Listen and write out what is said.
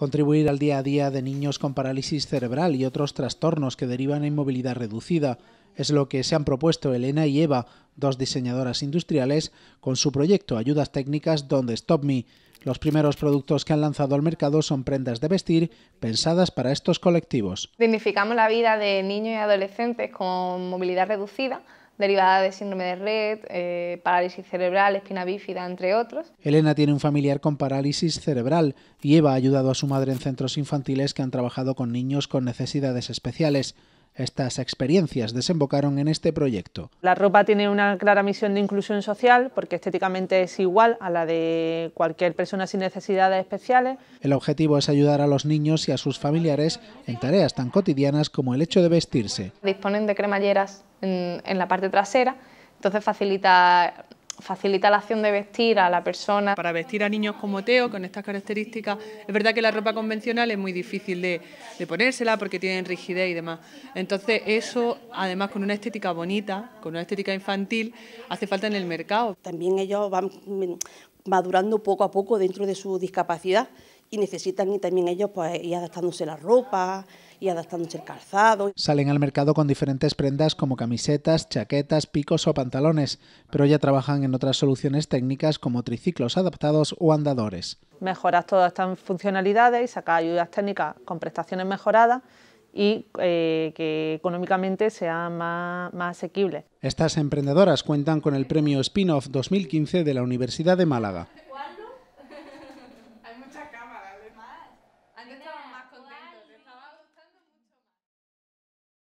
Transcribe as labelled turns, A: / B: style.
A: contribuir al día a día de niños con parálisis cerebral y otros trastornos que derivan en movilidad reducida. Es lo que se han propuesto Elena y Eva, dos diseñadoras industriales, con su proyecto Ayudas Técnicas donde Stop Me. Los primeros productos que han lanzado al mercado son prendas de vestir pensadas para estos colectivos.
B: Dignificamos la vida de niños y adolescentes con movilidad reducida derivada de síndrome de red, eh, parálisis cerebral, espina bífida, entre otros.
A: Elena tiene un familiar con parálisis cerebral y Eva ha ayudado a su madre en centros infantiles que han trabajado con niños con necesidades especiales. Estas experiencias desembocaron en este proyecto.
C: La ropa tiene una clara misión de inclusión social porque estéticamente es igual a la de cualquier persona sin necesidades especiales.
A: El objetivo es ayudar a los niños y a sus familiares en tareas tan cotidianas como el hecho de vestirse.
B: Disponen de cremalleras en, la parte trasera, entonces facilita facilita la acción de vestir a la persona. Para vestir a niños como Teo, con estas características,
C: es verdad que la ropa convencional es muy difícil de, de, ponérsela porque tienen rigidez y demás. Entonces eso, además con una estética bonita, con una estética infantil, hace falta en el mercado. También ellos van madurando poco a poco dentro de su discapacidad y necesitan y también ellos pues ir adaptándose la ropa y adaptándose el
A: calzado. Salen al mercado con diferentes prendas como camisetas, chaquetas, picos o pantalones, pero ya trabajan en otras soluciones técnicas como triciclos adaptados o andadores.
C: Mejoras todas estas funcionalidades y ayudas técnicas con prestaciones mejoradas y eh, que económicamente sea más, asequible.
A: Estas emprendedoras cuentan con el premio Spin-off 2015 de la Universidad de Málaga.
B: Hay muchas cámaras, además.